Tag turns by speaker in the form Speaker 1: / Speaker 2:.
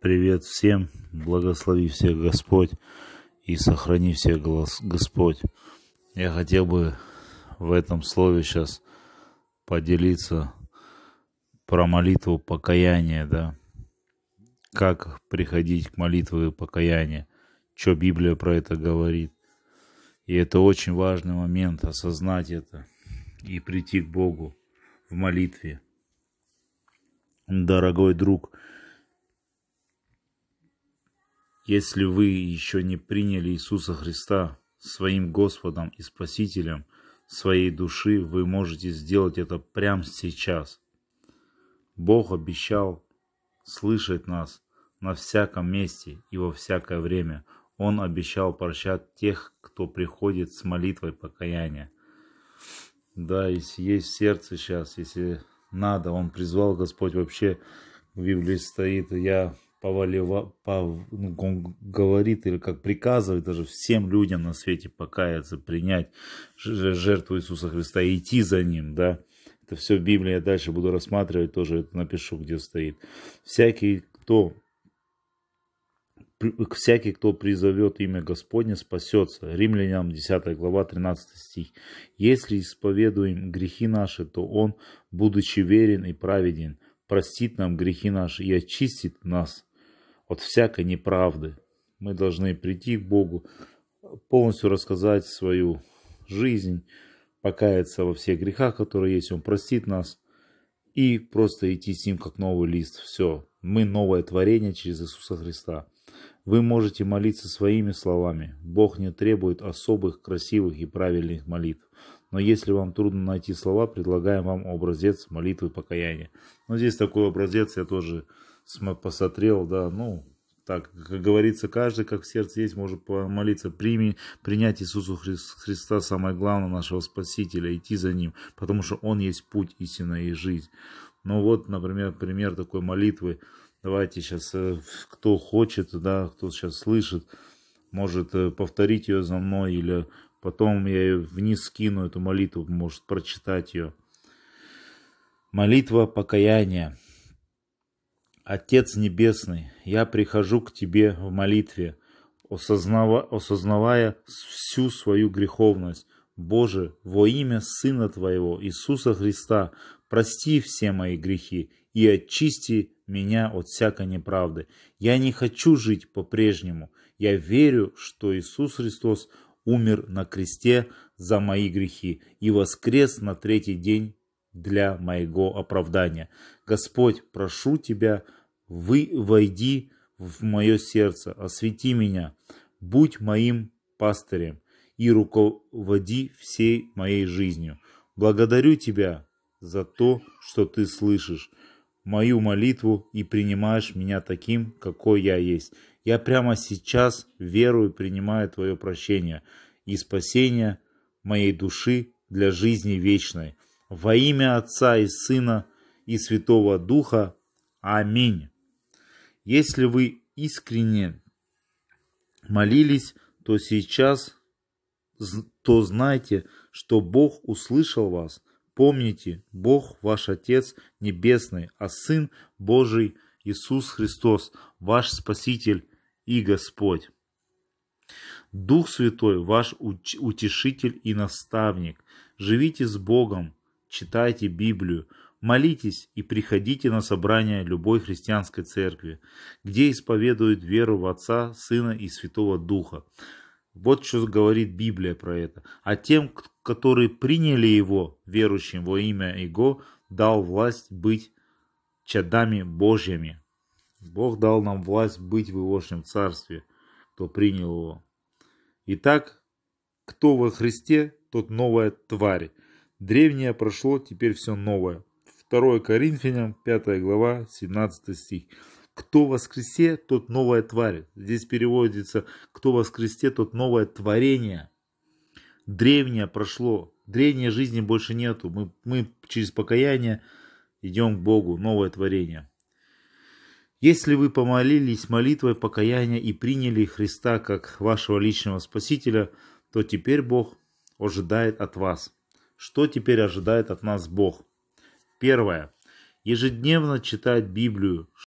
Speaker 1: Привет всем, благослови всех Господь и сохрани всех голос Господь. Я хотел бы в этом слове сейчас поделиться про молитву покаяния, да. Как приходить к молитве покаяния, что Библия про это говорит. И это очень важный момент, осознать это и прийти к Богу в молитве. Дорогой друг, если вы еще не приняли Иисуса Христа своим Господом и Спасителем своей души, вы можете сделать это прямо сейчас. Бог обещал слышать нас на всяком месте и во всякое время. Он обещал прощать тех, кто приходит с молитвой покаяния. Да, если есть сердце сейчас, если надо, он призвал Господь вообще в Библии стоит, я повалева, пов, ну, он говорит или как приказывает даже всем людям на свете покаяться, принять жертву Иисуса Христа и идти за Ним, да. Это все в Библии я дальше буду рассматривать, тоже это напишу, где стоит. Всякий, кто всякий, кто призовет имя Господне, спасется. Римлянам 10 глава 13 стих. Если исповедуем грехи наши, то Он, будучи верен и праведен, простит нам грехи наши и очистит нас от всякой неправды. Мы должны прийти к Богу, полностью рассказать свою жизнь, покаяться во всех грехах, которые есть. Он простит нас и просто идти с ним как новый лист. Все, мы новое творение через Иисуса Христа. Вы можете молиться своими словами. Бог не требует особых, красивых и правильных молитв. Но если вам трудно найти слова, предлагаем вам образец молитвы покаяния. Но здесь такой образец я тоже посмотрел, да, ну, так, как говорится, каждый, как в сердце есть, может помолиться, прими, принять Иисуса Христа, самое главное, нашего Спасителя, идти за Ним, потому что Он есть путь, истина и жизнь. Ну вот, например, пример такой молитвы. Давайте сейчас, э, кто хочет, да, кто сейчас слышит, может э, повторить ее за мной, или потом я вниз скину, эту молитву, может прочитать ее. Молитва покаяния. Отец Небесный, я прихожу к Тебе в молитве, осознавая всю свою греховность. Боже, во имя Сына Твоего, Иисуса Христа, прости все мои грехи и очисти меня от всякой неправды. Я не хочу жить по-прежнему. Я верю, что Иисус Христос умер на кресте за мои грехи и воскрес на третий день для моего оправдания. Господь, прошу Тебя, вы войди в мое сердце, освети меня, будь моим пастырем и руководи всей моей жизнью. Благодарю Тебя за то, что Ты слышишь мою молитву и принимаешь меня таким, какой я есть. Я прямо сейчас верую и принимаю Твое прощение и спасение моей души для жизни вечной. Во имя Отца и Сына и Святого Духа. Аминь. Если вы искренне молились, то сейчас, то знайте, что Бог услышал вас. Помните, Бог ваш Отец Небесный, а Сын Божий Иисус Христос, ваш Спаситель и Господь. Дух Святой – ваш утешитель и наставник. Живите с Богом, читайте Библию, Молитесь и приходите на собрания любой христианской церкви, где исповедуют веру в Отца, Сына и Святого Духа. Вот что говорит Библия про это. А тем, которые приняли Его, верующим во имя Его, дал власть быть чадами Божьими. Бог дал нам власть быть в Его Царстве, кто принял Его. Итак, кто во Христе, тот новая тварь. Древнее прошло, теперь все новое. 2 Коринфянам, 5 глава, 17 стих. «Кто воскресе, тот новая тварь». Здесь переводится «Кто воскресе, тот новое творение». Древнее прошло, древней жизни больше нету. Мы, мы через покаяние идем к Богу, новое творение. Если вы помолились молитвой покаяния и приняли Христа как вашего личного Спасителя, то теперь Бог ожидает от вас. Что теперь ожидает от нас Бог? Первое. Ежедневно читать Библию,